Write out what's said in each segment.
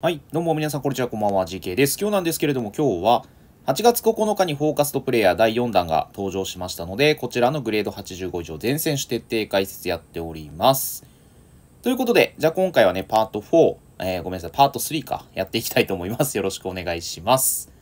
はい、どうも皆さん、こんにちは、こんばんは、GK です。今日なんですけれども、今日は8月9日にフォーカストプレイヤー第4弾が登場しましたので、こちらのグレード85以上全選手徹底解説やっております。ということで、じゃあ今回はね、パート4、えー、ごめんなさい、パート3か、やっていきたいと思います。よろしくお願いします。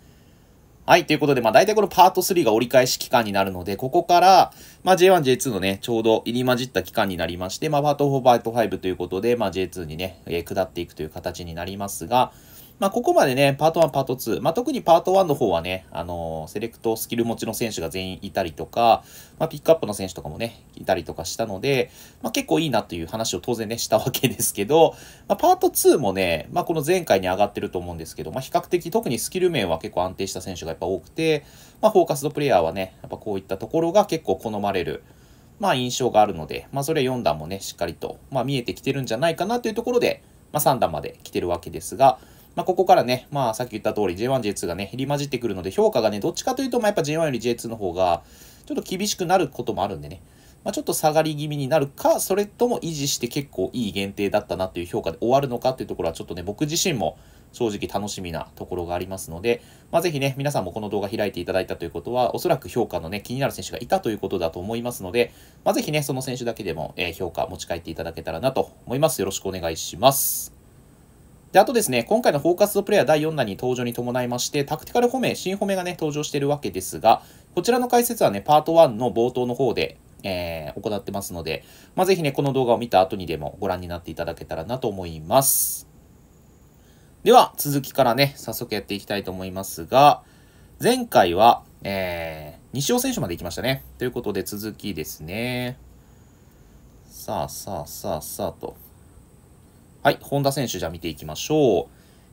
はい、ということで、まあ大体このパート3が折り返し期間になるので、ここから、まあ J1、J2 のね、ちょうど入り混じった期間になりまして、まあパート4、パート5ということで、まあ J2 にね、えー、下っていくという形になりますが、まあ、ここまでね、パート1、パート2、まあ、特にパート1の方はね、あのー、セレクトスキル持ちの選手が全員いたりとか、まあ、ピックアップの選手とかもね、いたりとかしたので、まあ、結構いいなという話を当然ね、したわけですけど、まあ、パート2もね、まあ、この前回に上がってると思うんですけど、まあ、比較的特にスキル面は結構安定した選手がやっぱ多くて、まあ、フォーカスドプレイヤーはね、やっぱこういったところが結構好まれる。まあ印象があるので、まあそれ4段もね、しっかりと、まあ見えてきてるんじゃないかなというところで、まあ3段まで来てるわけですが、まあ、ここからね、まあ、さっき言った通り J1、J2 がね、入り混じってくるので、評価がね、どっちかというと、まあ、やっぱ J1 より J2 の方が、ちょっと厳しくなることもあるんでね、まあ、ちょっと下がり気味になるか、それとも維持して結構いい限定だったなっていう評価で終わるのかっていうところは、ちょっとね、僕自身も正直楽しみなところがありますので、まあ、ぜひね、皆さんもこの動画開いていただいたということは、おそらく評価のね、気になる選手がいたということだと思いますので、まあ、ぜひね、その選手だけでも、え評価持ち帰っていただけたらなと思います。よろしくお願いします。で、あとですね、今回のフォーカスドプレイヤー第4弾に登場に伴いまして、タクティカル褒め、新褒めがね、登場してるわけですが、こちらの解説はね、パート1の冒頭の方で、えー、行ってますので、まあ、ぜひね、この動画を見た後にでもご覧になっていただけたらなと思います。では、続きからね、早速やっていきたいと思いますが、前回は、えー、西尾選手まで行きましたね。ということで、続きですね。さあさあさあさあと。はい、本田選手じゃあ見ていきましょう。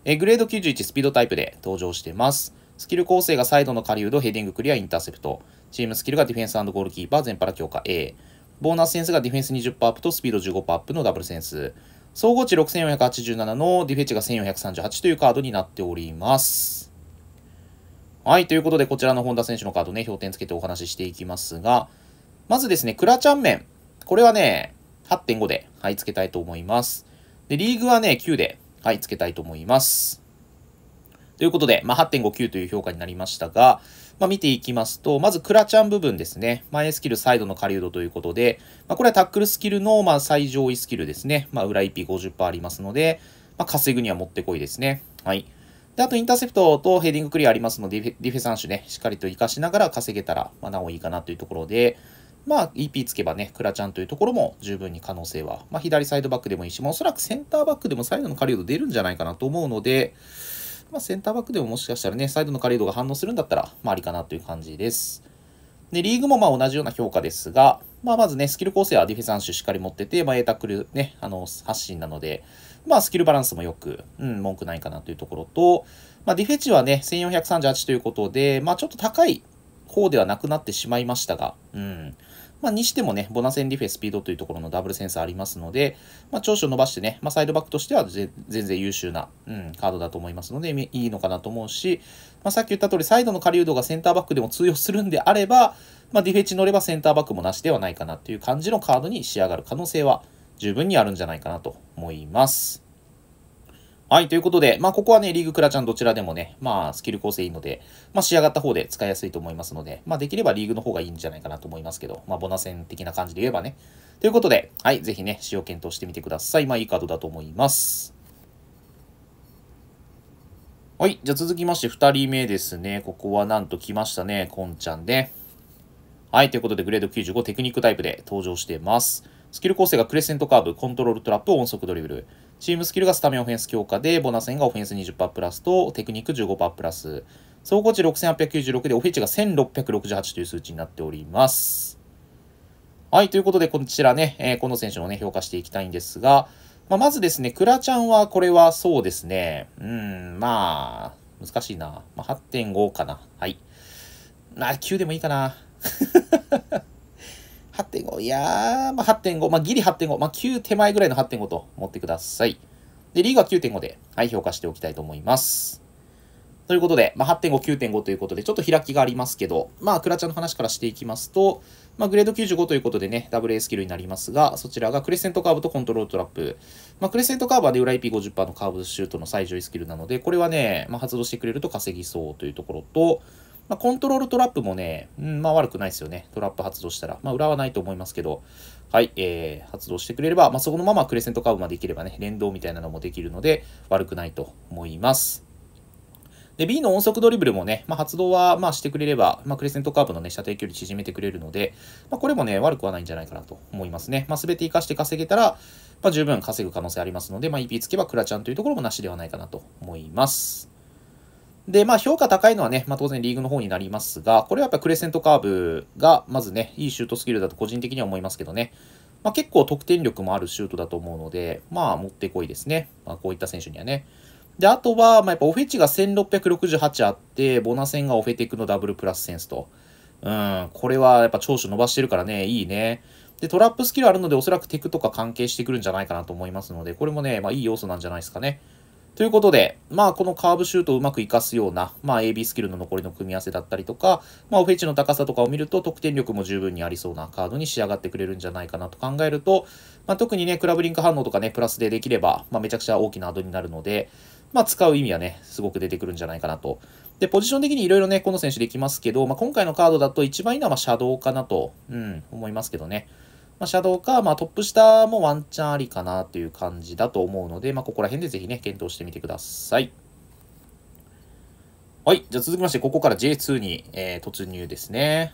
えグレード91スピードタイプで登場してます。スキル構成がサイドの狩人、ヘディングクリア、インターセプト。チームスキルがディフェンスゴールキーパー、全パラ強化 A。ボーナスセンスがディフェンス20%アップとスピード15%アップのダブルセンス。総合値6487のディフェンチが1438というカードになっております。はい、ということでこちらの本田選手のカードね、評点つけてお話ししていきますが、まずですね、クラチャンン。これはね、8.5で、貼りつけたいと思います。で、リーグはね、9で、はい、つけたいと思います。ということで、まあ、8.59という評価になりましたが、まあ、見ていきますと、まずクラちゃん部分ですね。前スキル、サイドの狩人ということで、まあ、これはタックルスキルの、まあ、最上位スキルですね。まあ、裏 i p 5 0ありますので、まあ、稼ぐにはもってこいですね。はい。で、あとインターセプトとヘディングクリアありますので、ディフェディフェ3種ね、しっかりと活かしながら稼げたら、まあ、なおいいかなというところで、まあ、EP つけばね、クラちゃんというところも十分に可能性は、まあ、左サイドバックでもいいし、まおそらくセンターバックでもサイドの狩人出るんじゃないかなと思うので、まあ、センターバックでももしかしたらね、サイドの狩人が反応するんだったら、まあ、ありかなという感じです。で、リーグもまあ同じような評価ですが、まあ、まずね、スキル構成はディフェンス3種しっかり持ってて、まあ、A タックルね、あの、発信なので、まあ、スキルバランスもよく、うん、文句ないかなというところと、まあ、ディフェチはね、1438ということで、まあ、ちょっと高い方ではなくなってしまいましたが、うん。まあ、にしてもね、ボナセンリフェ、スピードというところのダブルセンサーありますので、まあ、長所を伸ばしてね、まあ、サイドバックとしては全然優秀な、うん、カードだと思いますので、いいのかなと思うし、まあ、さっき言った通り、サイドの狩人がセンターバックでも通用するんであれば、まあ、ディフェチ乗ればセンターバックもなしではないかなという感じのカードに仕上がる可能性は十分にあるんじゃないかなと思います。はい、ということで、まあ、ここはね、リーグクラちゃんどちらでもね、まあ、スキル構成いいので、まあ、仕上がった方で使いやすいと思いますので、まあ、できればリーグの方がいいんじゃないかなと思いますけど、まあ、ボナ戦的な感じで言えばね。ということで、はい、ぜひね、使用検討してみてください。まあ、いいカードだと思います。はい、じゃあ続きまして2人目ですね。ここはなんと来ましたね、こんちゃんで、ね。はい、ということで、グレード95テクニックタイプで登場してます。スキル構成がクレセントカーブ、コントロールトラップ、音速ドリブル。チームスキルがスタメンオフェンス強化で、ボナセンがオフェンス20%プラスと、テクニック15%プラス。総合値6896で、オフェンチが1668という数値になっております。はい、ということで、こちらね、えー、この選手もね、評価していきたいんですが、まあ、まずですね、クラちゃんは、これはそうですね、うん、まあ、難しいな。まあ、8.5かな。はい。まあ、9でもいいかな。8.5。いやー、まあ、8.5。まあ、ギリ8.5。まあ、9手前ぐらいの8.5と思ってください。で、リーグは9.5で、はい、評価しておきたいと思います。ということで、まあ、8.5、9.5ということで、ちょっと開きがありますけど、まあ、クラちゃんの話からしていきますと、まあ、グレード95ということでね、ダブル A スキルになりますが、そちらがクレセントカーブとコントロールトラップ。まあ、クレセントカーブはね、裏 IP50% のカーブシュートの最上位スキルなので、これはね、まあ、発動してくれると稼ぎそうというところと、まあ、コントロールトラップもね、うん、まあ悪くないですよね。トラップ発動したら。まあ裏はないと思いますけど、はい、えー、発動してくれれば、まあそこのままクレセントカーブまでいければね、連動みたいなのもできるので、悪くないと思います。で、B の音速ドリブルもね、まあ、発動はまあしてくれれば、まあ、クレセントカーブのね、射程距離縮めてくれるので、まあ、これもね、悪くはないんじゃないかなと思いますね。まあ、全て活かして稼げたら、まあ、十分稼ぐ可能性ありますので、まあ、EP つけばクラちゃんというところもなしではないかなと思います。で、まあ、評価高いのはね、まあ、当然リーグの方になりますが、これはやっぱクレセントカーブが、まずね、いいシュートスキルだと個人的には思いますけどね、まあ、結構得点力もあるシュートだと思うので、まあ、持ってこいですね。まあ、こういった選手にはね。で、あとは、まあ、やっぱオフェチが1668あって、ボナセンがオフェテクのダブルプラスセンスと。うん、これはやっぱ長所伸ばしてるからね、いいね。で、トラップスキルあるので、おそらくテクとか関係してくるんじゃないかなと思いますので、これもね、まあ、いい要素なんじゃないですかね。ということで、まあ、このカーブシュートをうまく活かすような、まあ、AB スキルの残りの組み合わせだったりとか、まあ、オフェチの高さとかを見ると、得点力も十分にありそうなカードに仕上がってくれるんじゃないかなと考えると、まあ、特にね、クラブリンク反応とかね、プラスでできれば、まあ、めちゃくちゃ大きなアドになるので、まあ、使う意味はね、すごく出てくるんじゃないかなと。で、ポジション的にいろいろね、この選手できますけど、まあ、今回のカードだと一番いいのは、まあ、シャドウかなと、うん、思いますけどね。まあ、シャドウか、まあ、トップ下もワンチャンありかなという感じだと思うので、まあ、ここら辺でぜひね、検討してみてください。はい。じゃあ続きまして、ここから J2 に、えー、突入ですね。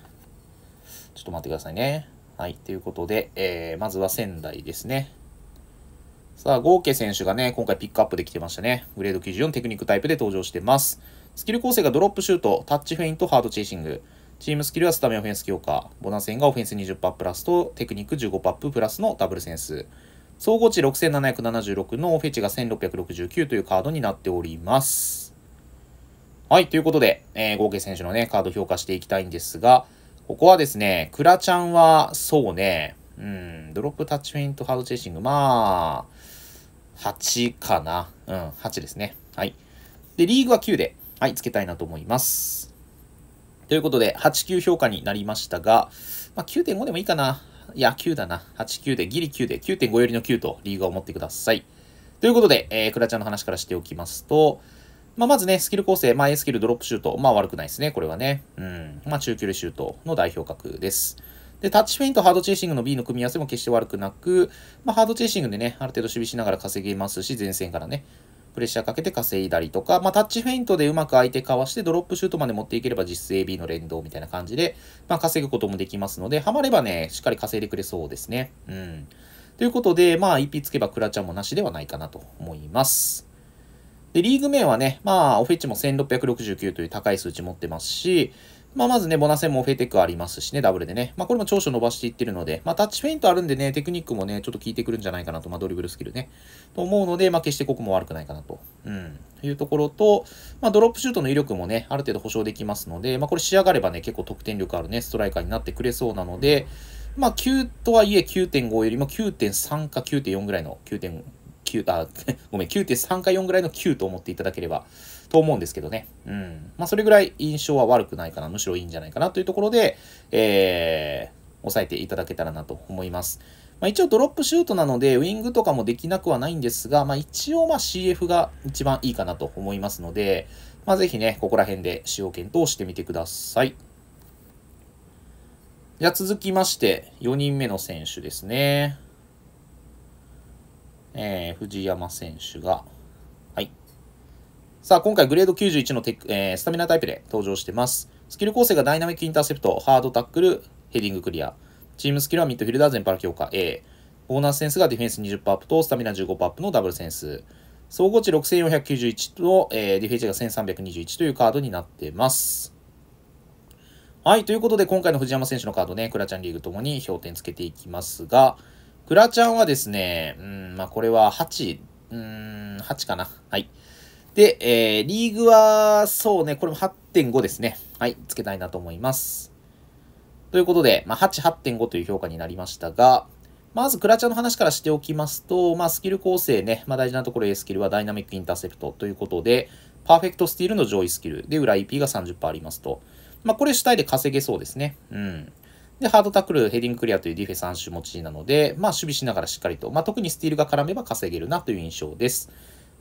ちょっと待ってくださいね。はい。ということで、えー、まずは仙台ですね。さあ、豪計選手がね、今回ピックアップできてましたね。グレード94テクニックタイプで登場してます。スキル構成がドロップシュート、タッチフェイント、ハードチェイシング。チームスキルはスタメンオフェンス強化、ボナセンがオフェンス20%パプラスとテクニック15%パッププラスのダブルセンス。総合値6776のオフェチが1669というカードになっております。はい、ということで、えー、合計選手のね、カード評価していきたいんですが、ここはですね、クラちゃんは、そうね、うん、ドロップタッチフェイントハードチェイシング、まあ、8かな。うん、8ですね。はい。で、リーグは9で、はい、つけたいなと思います。ということで、8、9評価になりましたが、まあ、9.5でもいいかな。いや、9だな。8、9で、ギリ9で、9.5よりの9とリーグを持ってください。ということで、えー、クラちゃんの話からしておきますと、まあ、まずね、スキル構成、まあ、A スキル、ドロップシュート。まあ、悪くないですね、これはね。うん。まあ、中距離シュートの代表格です。で、タッチフェイントハードチェイシングの B の組み合わせも決して悪くなく、まあ、ハードチェイシングでね、ある程度守備しながら稼げますし、前線からね、プレッシャーかけて稼いだりとか、まあ、タッチフェイントでうまく相手かわしてドロップシュートまで持っていければ実質 AB の連動みたいな感じで、まあ、稼ぐこともできますので、ハマればね、しっかり稼いでくれそうですね。うん。ということで、まあ、1匹つけばクラちゃんもなしではないかなと思います。で、リーグ名はね、まあ、オフェチも1669という高い数値持ってますし、まあ、まずね、ボナセンもフェテックありますしね、ダブルでね。まあ、これも長所伸ばしていってるので、まあ、タッチフェイントあるんでね、テクニックもね、ちょっと効いてくるんじゃないかなと、まあ、ドリブルスキルね。と思うので、まあ、決してここも悪くないかなと。うん。いうところと、まあ、ドロップシュートの威力もね、ある程度保証できますので、まあ、これ仕上がればね、結構得点力あるね、ストライカーになってくれそうなので、まあ、9とはいえ9.5よりも9.3か9.4ぐらいの、9.5 9、あ、ごめん、9.3か4ぐらいの9と思っていただければと思うんですけどね。うん。まあ、それぐらい印象は悪くないかな、むしろいいんじゃないかなというところで、えー、抑えていただけたらなと思います。まあ、一応ドロップシュートなので、ウイングとかもできなくはないんですが、まあ、一応ま CF が一番いいかなと思いますので、まあ、ぜひね、ここら辺で使用検討してみてください。じゃあ続きまして、4人目の選手ですね。えー、藤山選手が、はい。さあ、今回グレード91のテク、えー、スタミナタイプで登場してます。スキル構成がダイナミックインターセプト、ハードタックル、ヘディングクリア。チームスキルはミッドフィルダー全般強化 A。ボーナスセンスがディフェンス20%アップとスタミナ15%アップのダブルセンス。総合値6491と、えー、ディフェンスが1321というカードになってます。はい、ということで今回の藤山選手のカードね、クラちゃんリーグともに評点つけていきますが、クラちゃんはですね、うん、まあ、これは8、うん、8かな。はい。で、えー、リーグは、そうね、これも8.5ですね。はい、つけたいなと思います。ということで、まあ、8、8.5という評価になりましたが、まず、クラちゃんの話からしておきますと、まあ、スキル構成ね、まあ、大事なところ A スキルはダイナミックインターセプトということで、パーフェクトスティールの上位スキルで、裏 EP が30%ありますと。まあ、これ主体で稼げそうですね。うん。で、ハードタックル、ヘディングクリアというディフェ3種持ちなので、まあ、守備しながらしっかりと、まあ、特にスティールが絡めば稼げるなという印象です。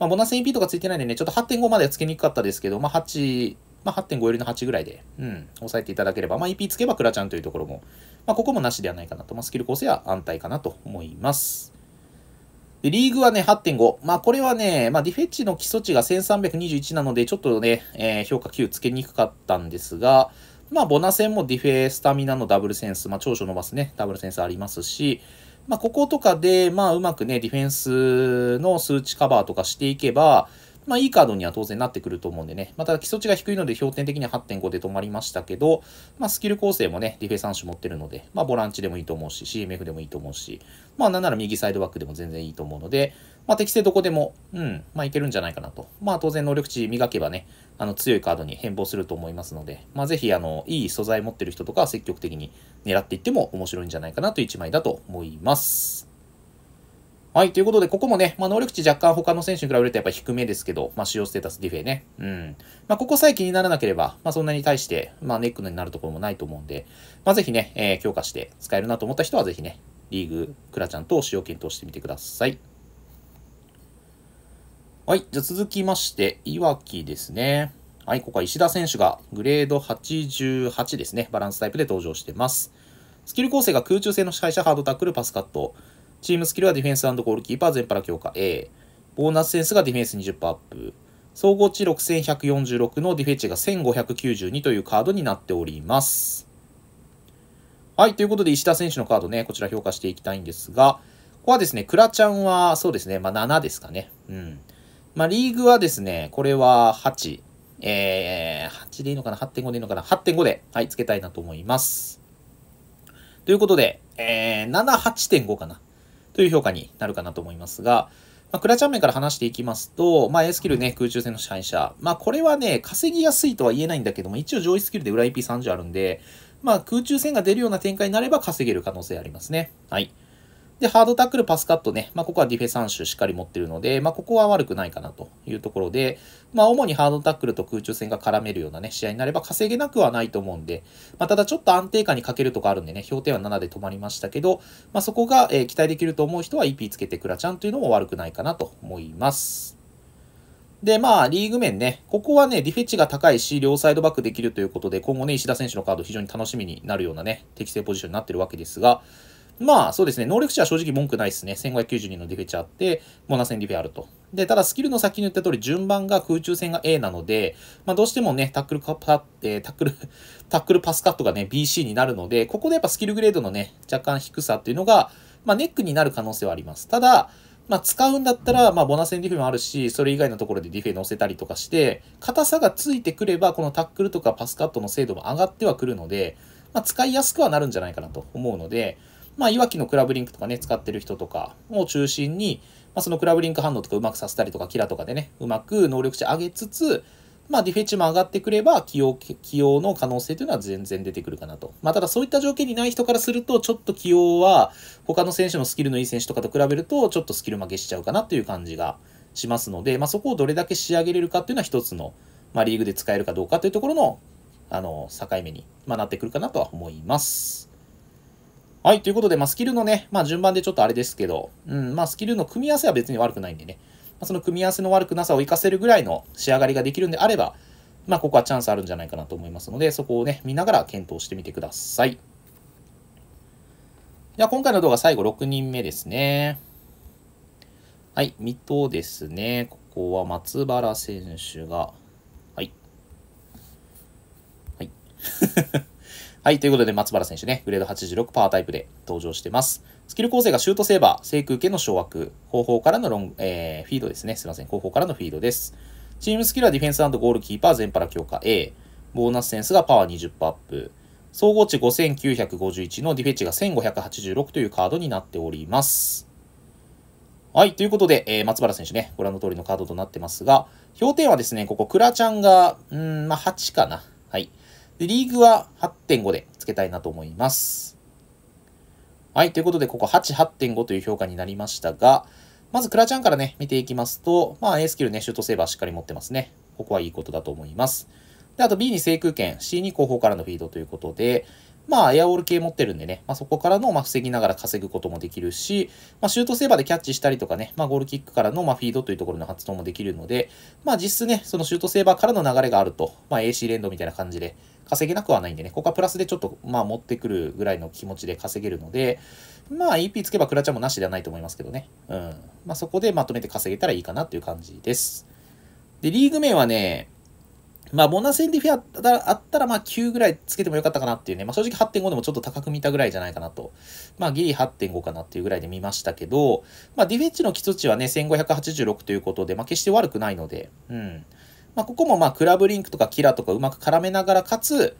まあ、ボナス MP とかついてないんでね、ちょっと8.5までつけにくかったですけど、まあ、8、まあ、8.5よりの8ぐらいで、うん、抑えていただければ、まあ、EP つけばクラちゃんというところも、まあ、ここもなしではないかなと、まあ、スキル構成は安泰かなと思います。で、リーグはね、8.5。まあ、これはね、まあ、ディフェッチの基礎値が1321なので、ちょっとね、えー、評価9つけにくかったんですが、まあ、ボナ戦もディフェスタミナのダブルセンス、まあ、長所伸ばすね、ダブルセンスありますし、まあ、こことかで、まあ、うまくね、ディフェンスの数値カバーとかしていけば、まあ、いいカードには当然なってくると思うんでね。また、基礎値が低いので、標点的には8.5で止まりましたけど、まあ、スキル構成もね、ディフェ3種持ってるので、まあ、ボランチでもいいと思うし、CMF でもいいと思うし、まあ、なんなら右サイドバックでも全然いいと思うので、まあ、適正どこでも、うん、まあ、いけるんじゃないかなと。まあ、当然能力値磨けばね、あの、強いカードに変貌すると思いますので、まあ、ぜひ、あの、いい素材持ってる人とかは積極的に狙っていっても面白いんじゃないかなという1枚だと思います。はい、ということで、ここもね、まあ、能力値若干他の選手に比べるとやっぱ低めですけど、まあ、使用ステータス、ディフェね。うん。まあ、ここさえ気にならなければ、まあ、そんなに対して、まあ、ネックになるところもないと思うんで、まあ、ぜひね、えー、強化して使えるなと思った人は、ぜひね、リーグ、クラちゃんと使用検討してみてください。はい。じゃ続きまして、いわきですね。はい。ここは石田選手がグレード88ですね。バランスタイプで登場してます。スキル構成が空中戦の支配者、ハードタックル、パスカット。チームスキルはディフェンスゴールキーパー、全パラ強化 A。ボーナスセンスがディフェンス20%アップ。総合値6146のディフェンチが1592というカードになっております。はい。ということで、石田選手のカードね、こちら評価していきたいんですが、ここはですね、クラちゃんは、そうですね、まあ7ですかね。うん。まあ、リーグはですね、これは8、えー、8でいいのかな ?8.5 でいいのかな ?8.5 で、はい、つけたいなと思います。ということで、えー、7、8.5かなという評価になるかなと思いますが、まあ、クラチャン面から話していきますと、まあ、A スキルね、空中戦の支配者。まあ、これはね、稼ぎやすいとは言えないんだけども、一応上位スキルで裏 IP30 あるんで、まあ、空中戦が出るような展開になれば稼げる可能性ありますね。はい。で、ハードタックル、パスカットね、まあ、ここはディフェ3種しっかり持ってるので、まあ、ここは悪くないかなというところで、まあ、主にハードタックルと空中戦が絡めるようなね、試合になれば稼げなくはないと思うんで、まあ、ただちょっと安定感に欠けるとかあるんでね、評点は7で止まりましたけど、まあ、そこが、えー、期待できると思う人は EP つけてクラちゃんというのも悪くないかなと思います。で、まあ、リーグ面ね、ここはね、ディフェ値が高いし、両サイドバックできるということで、今後ね、石田選手のカード非常に楽しみになるようなね、適正ポジションになってるわけですが、まあそうですね、能力値は正直文句ないですね。1 5 9 2人のディフェチャーって、モナセンディフェあると。で、ただスキルの先に言った通り、順番が空中戦が A なので、まあどうしてもね、タックルかパ、って、タックル、タックルパスカットがね、BC になるので、ここでやっぱスキルグレードのね、若干低さっていうのが、まあネックになる可能性はあります。ただ、まあ使うんだったら、まあボナセンディフェもあるし、それ以外のところでディフェ乗せたりとかして、硬さがついてくれば、このタックルとかパスカットの精度も上がってはくるので、まあ使いやすくはなるんじゃないかなと思うので、まあ、いわきのクラブリンクとかね、使ってる人とかを中心に、まあ、そのクラブリンク反応とかうまくさせたりとか、キラとかでね、うまく能力値上げつつ、まあ、ディフェッチも上がってくれば、起用、起用の可能性というのは全然出てくるかなと。まあ、ただそういった条件にない人からすると、ちょっと起用は、他の選手のスキルのいい選手とかと比べると、ちょっとスキル負けしちゃうかなという感じがしますので、まあ、そこをどれだけ仕上げれるかっていうのは一つの、まあ、リーグで使えるかどうかというところの、あの、境目に、まあ、なってくるかなとは思います。はい、ということで、まあ、スキルのね、まあ、順番でちょっとあれですけど、うん、まあ、スキルの組み合わせは別に悪くないんでね、まあ、その組み合わせの悪くなさを活かせるぐらいの仕上がりができるんであれば、まあ、ここはチャンスあるんじゃないかなと思いますので、そこをね、見ながら検討してみてください。では、今回の動画最後6人目ですね。はい、水戸ですね。ここは松原選手が、はい。はい。はい、ということで松原選手ね、グレード86パワータイプで登場してます。スキル構成がシュートセーバー、制空権の掌握、後方からのロン、えー、フィードですね。すいません、後方からのフィードです。チームスキルはディフェンスゴールキーパー全パラ強化 A、ボーナスセンスがパワー20%アップ、総合値5951のディフェッチが1586というカードになっております。はい、ということで、えー、松原選手ね、ご覧の通りのカードとなってますが、評点はですね、ここ、クラちゃんが、うんまあ、8かな。はい。リーグは8.5でつけたいなと思います。はい、ということで、ここ8、8.5という評価になりましたが、まずクラちゃんからね、見ていきますと、まあ A スキルね、シュートセーバーしっかり持ってますね。ここはいいことだと思います。で、あと B に制空権、C に後方からのフィードということで、まあ、エアウォール系持ってるんでね、まあ、そこからの、まあ、防ぎながら稼ぐこともできるし、まあ、シュートセーバーでキャッチしたりとかね、まあ、ゴールキックからの、まあ、フィードというところの発動もできるので、まあ、実質ね、そのシュートセーバーからの流れがあると、まあ、AC 連動みたいな感じで、稼げなくはないんでね、ここはプラスでちょっと、まあ、持ってくるぐらいの気持ちで稼げるので、まあ、EP つけばクラチャもなしではないと思いますけどね。うん。まあ、そこでまとめて稼げたらいいかなという感じです。で、リーグ名はね、まあ、ボナセンディフェアあったら、まあ、9ぐらいつけてもよかったかなっていうね。まあ、正直8.5でもちょっと高く見たぐらいじゃないかなと。まあ、ギリ8.5かなっていうぐらいで見ましたけど、まあ、ディフェッチの基礎値はね、1586ということで、まあ、決して悪くないので、うん。まあ、ここもまあ、クラブリンクとかキラとかうまく絡めながら、かつ、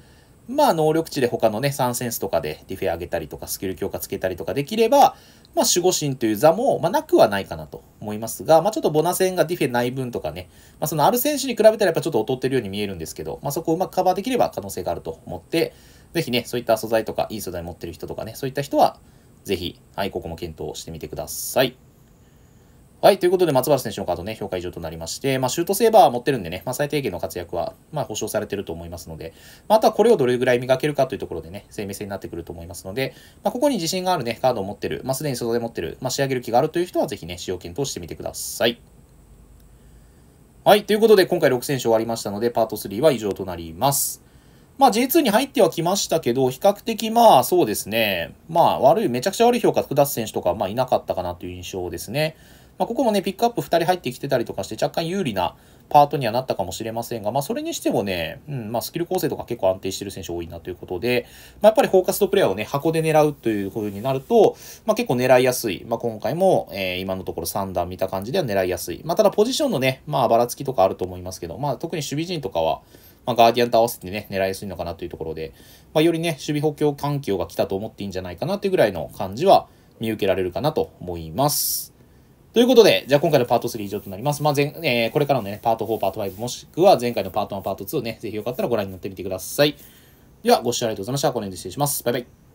まあ、能力値で他のね、3センスとかでディフェ上げたりとか、スキル強化つけたりとかできれば、まあ、守護神という座も、まあ、なくはないかなと思いますが、まあ、ちょっとボナ戦がディフェない分とかね、まあ、そのある選手に比べたらやっぱちょっと劣ってるように見えるんですけど、まあ、そこをうまくカバーできれば可能性があると思って、ぜひね、そういった素材とか、いい素材持ってる人とかね、そういった人は、ぜひ、はい、ここも検討してみてください。はい。ということで、松原選手のカードね、評価以上となりまして、まあ、シュートセーバー持ってるんでね、まあ、最低限の活躍は、まあ、保証されてると思いますので、まあ、あとはこれをどれぐらい磨けるかというところでね、生命線になってくると思いますので、まあ、ここに自信があるね、カードを持ってる、まあ、すでに外で持ってる、まあ、仕上げる気があるという人は、ぜひね、使用検討してみてください。はい。ということで、今回6選手終わりましたので、パート3は以上となります。まあ J2 に入ってはきましたけど、比較的まあそうですね、まあ悪い、めちゃくちゃ悪い評価下す選手とかまあいなかったかなという印象ですね。まあ、ここもね、ピックアップ2人入ってきてたりとかして、若干有利なパートにはなったかもしれませんが、まあ、それにしてもね、うん、まあ、スキル構成とか結構安定してる選手多いなということで、まあ、やっぱりフォーカスとプレイヤーをね、箱で狙うということになると、まあ、結構狙いやすい。まあ、今回も、えー、今のところ3段見た感じでは狙いやすい。まあ、ただポジションのね、まあ、ばらつきとかあると思いますけど、まあ、特に守備陣とかは、まあ、ガーディアンと合わせてね、狙いやすいのかなというところで、まあ、よりね、守備補強環境が来たと思っていいんじゃないかなというぐらいの感じは見受けられるかなと思います。ということで、じゃあ今回のパート3以上となります。まあ前、えー、これからのね、パート4、パート5、もしくは前回のパート1、パート2をね、ぜひよかったらご覧になってみてください。では、ご視聴ありがとうございました。この辺で失礼します。バイバイ。